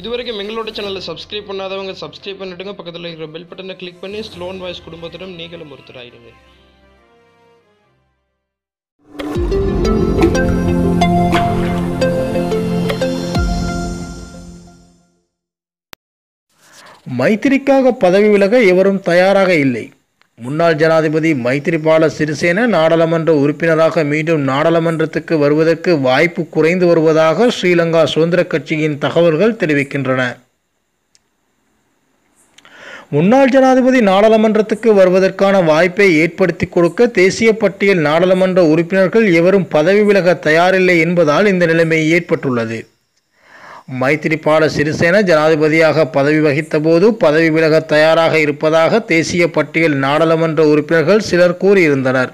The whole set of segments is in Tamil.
இதுவரைக்கும் எங்களோட சேனலை சப்ஸ்கிரைப் பண்ணாதவங்க சப்ஸ்கிரைப் பண்ணிவிடுங்க பக்கத்தில் இருக்கிற பெல் பட்டனை கிளிக் பண்ணி ஸ்லோன் வாய்ஸ் குடும்பத்திடம் நீங்களும் ஒருத்தர் ஆயிடுங்க மைத்திரிக்காக பதவி விலக எவரும் தயாராக இல்லை முன்னாள் ஜனாதிபதி மைத்திரிபால சிறிசேன நாடாளுமன்ற உறுப்பினராக மீண்டும் நாடாளுமன்றத்துக்கு வருவதற்கு வாய்ப்பு குறைந்து வருவதாக ஸ்ரீலங்கா சுதந்திர கட்சியின் தகவல்கள் தெரிவிக்கின்றன முன்னாள் ஜனாதிபதி நாடாளுமன்றத்துக்கு வருவதற்கான வாய்ப்பை ஏற்படுத்தி கொடுக்க தேசிய பட்டியல் நாடாளுமன்ற உறுப்பினர்கள் எவரும் பதவி விலக தயாரில்லை என்பதால் இந்த நிலைமை ஏற்பட்டுள்ளது மைத்திரிபால சிறிசேன ஜனாதிபதியாக பதவி வகித்தபோது பதவி விலக தயாராக இருப்பதாக தேசிய பட்டியல் நாடாளுமன்ற உறுப்பினர்கள் சிலர் கூறியிருந்தனர்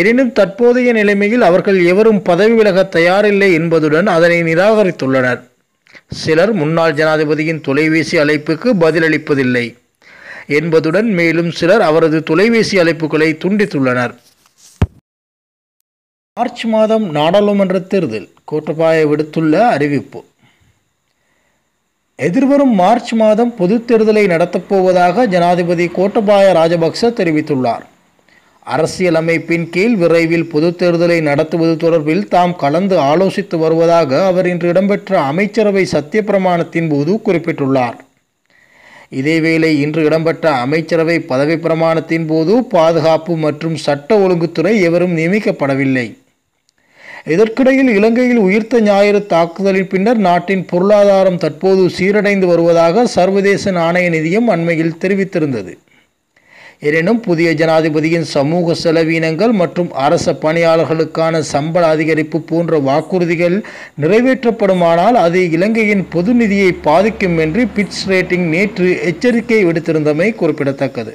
எனினும் தற்போதைய நிலைமையில் அவர்கள் எவரும் பதவி விலக தயாரில்லை என்பதுடன் அதனை நிராகரித்துள்ளனர் சிலர் முன்னாள் ஜனாதிபதியின் தொலைபேசி அழைப்புக்கு பதிலளிப்பதில்லை என்பதுடன் மேலும் சிலர் அவரது தொலைபேசி அழைப்புகளை துண்டித்துள்ளனர் மார்ச் மாதம் நாடாளுமன்ற தேர்தல் கோட்டபாய விடுத்துள்ள அறிவிப்பு எதிர்வரும் மார்ச் மாதம் பொது தேர்தலை நடத்தப்போவதாக ஜனாதிபதி கோட்டபாய ராஜபக்ச தெரிவித்துள்ளார் அரசியலமைப்பின் கீழ் விரைவில் பொது தேர்தலை நடத்துவது தொடர்பில் தாம் கலந்து ஆலோசித்து வருவதாக அவர் இன்று இடம்பெற்ற அமைச்சரவை சத்திய பிரமாணத்தின் போது குறிப்பிட்டுள்ளார் இதேவேளை இன்று இடம்பெற்ற அமைச்சரவை பதவி பிரமாணத்தின் போது பாதுகாப்பு மற்றும் சட்ட ஒழுங்குத்துறை எவரும் நியமிக்கப்படவில்லை இதற்கிடையில் இலங்கையில் உயிர்த்த ஞாயிறு தாக்குதலின் பின்னர் நாட்டின் பொருளாதாரம் தற்போது சீரடைந்து வருவதாக சர்வதேச நாணய நிதியம் அண்மையில் தெரிவித்திருந்தது எனினும் புதிய ஜனாதிபதியின் சமூக செலவீனங்கள் மற்றும் அரச பணியாளர்களுக்கான சம்பள அதிகரிப்பு போன்ற வாக்குறுதிகள் நிறைவேற்றப்படுமானால் அது இலங்கையின் பொது நிதியை பாதிக்கும் என்று பிட்ஸ் ரேட்டிங் நேற்று எச்சரிக்கை விடுத்திருந்தமை குறிப்பிடத்தக்கது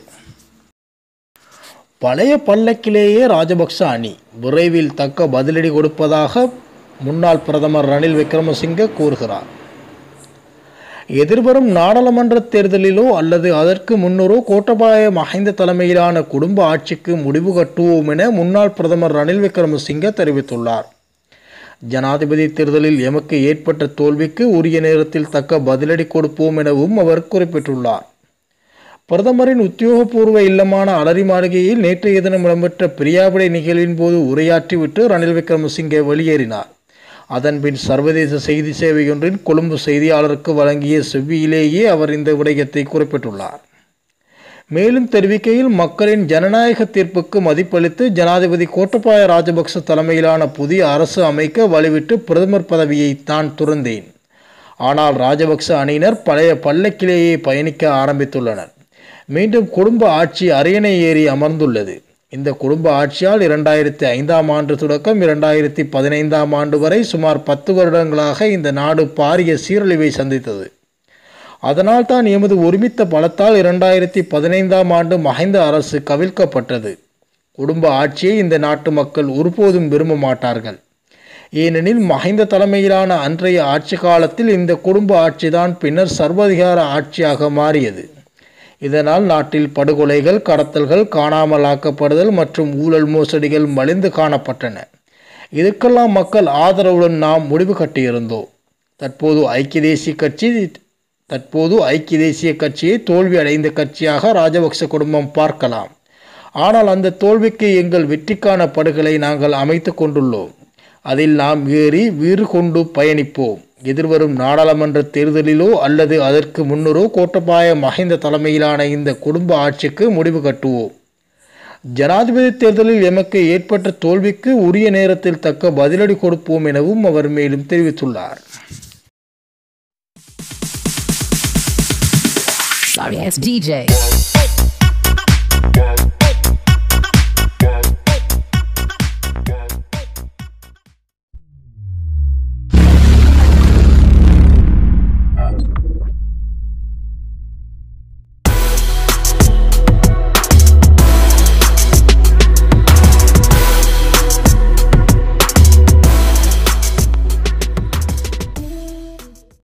பழைய பல்லக்கிலேயே ராஜபக்ச அணி விரைவில் தக்க பதிலடி கொடுப்பதாக முன்னாள் பிரதமர் ரணில் விக்ரமசிங்க கூறுகிறார் எதிர்வரும் நாடாளுமன்ற தேர்தலிலோ அல்லது அதற்கு முன்னரோ கோட்டபாய மஹிந்த தலைமையிலான குடும்ப ஆட்சிக்கு முடிவு கட்டுவோம் என முன்னாள் பிரதமர் ரணில் விக்ரமசிங்க தெரிவித்துள்ளார் ஜனாதிபதி தேர்தலில் எமக்கு ஏற்பட்ட தோல்விக்கு உரிய நேரத்தில் தக்க பதிலடி கொடுப்போம் எனவும் அவர் குறிப்பிட்டுள்ளார் பிரதமரின் உத்தியோகபூர்வ இல்லமான அலரி மாளிகையில் நேற்றைய தினம் இடம்பெற்ற பிரியாவிடை நிகழ்வின் போது உரையாற்றிவிட்டு ரணில் விக்ரமசிங்கே வெளியேறினார் அதன்பின் சர்வதேச செய்தி சேவையொன்றின் கொழும்பு செய்தியாளருக்கு வழங்கிய செவ்வியிலேயே அவர் இந்த விடயத்தை குறிப்பிட்டுள்ளார் மேலும் தெரிவிக்கையில் மக்களின் ஜனநாயக தீர்ப்புக்கு மதிப்பளித்து ஜனாதிபதி கோட்டபாய ராஜபக்ச தலைமையிலான புதிய அரசு அமைக்க வழிவிட்டு பிரதமர் பதவியை தான் துறந்தேன் ஆனால் ராஜபக்ச அணியினர் பழைய பல்லக்கிலேயே பயணிக்க ஆரம்பித்துள்ளனர் மீண்டும் குடும்ப ஆட்சி அரியணை ஏறி அமர்ந்துள்ளது இந்த குடும்ப ஆட்சியால் இரண்டாயிரத்தி ஐந்தாம் ஆண்டு தொடக்கம் இரண்டாயிரத்தி பதினைந்தாம் ஆண்டு வரை சுமார் பத்து வருடங்களாக இந்த நாடு பாரிய சீரழிவை சந்தித்தது அதனால் தான் எமது ஒருமித்த பலத்தால் இரண்டாயிரத்தி பதினைந்தாம் ஆண்டு மஹிந்த அரசு கவிழ்க்கப்பட்டது குடும்ப ஆட்சியை இந்த நாட்டு மக்கள் ஒருபோதும் விரும்ப மாட்டார்கள் ஏனெனில் மஹிந்த தலைமையிலான அன்றைய ஆட்சி காலத்தில் இந்த குடும்ப ஆட்சிதான் பின்னர் சர்வதிகார ஆட்சியாக மாறியது இதனால் நாட்டில் படுகொலைகள் கடத்தல்கள் காணாமலாக்கப்படுதல் மற்றும் ஊழல் மோசடிகள் மலிந்து காணப்பட்டன இதுக்கெல்லாம் மக்கள் ஆதரவுடன் நாம் முடிவு கட்டியிருந்தோம் தற்போது ஐக்கிய தேசிய கட்சி தற்போது ஐக்கிய தேசிய கட்சியை தோல்வி அடைந்த கட்சியாக ராஜபக்ச குடும்பம் பார்க்கலாம் ஆனால் அந்த தோல்விக்கு எங்கள் வெற்றிக்கான படுகளை நாங்கள் அமைத்து கொண்டுள்ளோம் அதில் நாம் ஏறி வீறு கொண்டு பயணிப்போம் எதிர்வரும் நாடாளுமன்ற தேர்தலிலோ அல்லது அதற்கு முன்னரோ கோட்டபாய மஹிந்த தலைமையிலான இந்த குடும்ப ஆட்சிக்கு முடிவு கட்டுவோம் ஜனாதிபதி தேர்தலில் எமக்கு ஏற்பட்ட தோல்விக்கு உரிய நேரத்தில் தக்க பதிலடி கொடுப்போம் எனவும் அவர் மேலும் தெரிவித்துள்ளார்